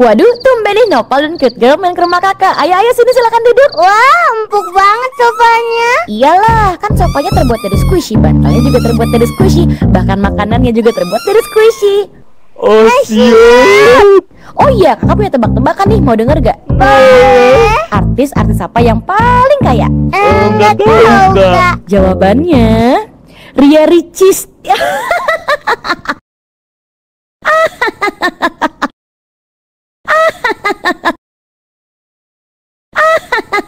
Waduh, nih Nopal dan cute girl main ke rumah kakak. Ayo, ayo sini silahkan duduk. Wah, empuk banget sofanya. Iyalah, kan sofanya terbuat dari squishy, bantalnya juga terbuat dari squishy, bahkan makanannya juga terbuat dari squishy. Oh, oh siap. Oh iya, kakak punya tebak-tebakan nih, mau denger gak? Artis-artis apa yang paling kaya? Enggak eh, oh, tahu, enggak. Jawabannya, Ria Ricis. Hahaha.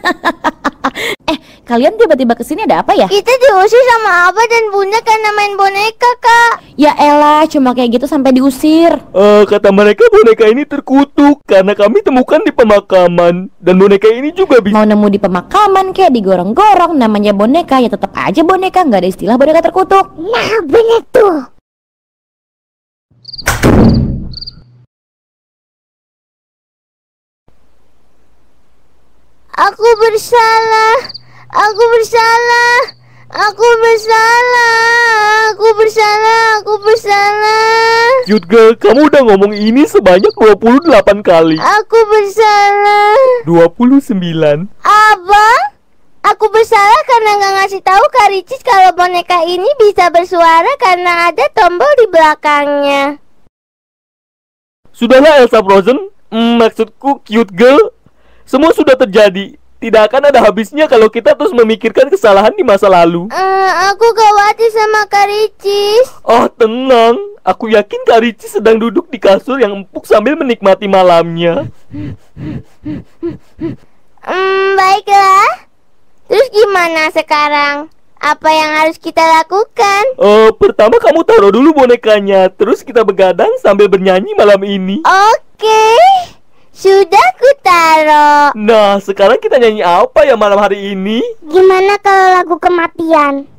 eh, kalian tiba-tiba kesini ada apa ya? Kita diusir sama Abah dan Bunda karena main boneka, Kak. Ya elah, cuma kayak gitu sampai diusir. Uh, kata mereka boneka ini terkutuk karena kami temukan di pemakaman dan boneka ini juga bisa mau nemu di pemakaman kayak digorong-gorong namanya boneka ya tetap aja boneka nggak ada istilah boneka terkutuk. Nah, bener tuh. Aku bersalah. Aku bersalah. Aku bersalah. Aku bersalah. Aku bersalah. Cute girl, kamu udah ngomong ini sebanyak 28 kali. Aku bersalah. 29. Apa? Aku bersalah karena nggak ngasih tahu Kak Ricis kalau boneka ini bisa bersuara karena ada tombol di belakangnya. Sudahlah Elsa Frozen, hmm, maksudku cute girl, semua sudah terjadi. Tidak akan ada habisnya kalau kita terus memikirkan kesalahan di masa lalu. Uh, aku khawatir sama Karicis. Oh, tenang. Aku yakin Karicis sedang duduk di kasur yang empuk sambil menikmati malamnya. Hmm, baiklah. Terus gimana sekarang? Apa yang harus kita lakukan? Oh, pertama kamu taruh dulu bonekanya, terus kita begadang sambil bernyanyi malam ini. Oke. Okay. Sudah ku taruh. Nah, sekarang kita nyanyi apa ya malam hari ini? Gimana kalau lagu kematian?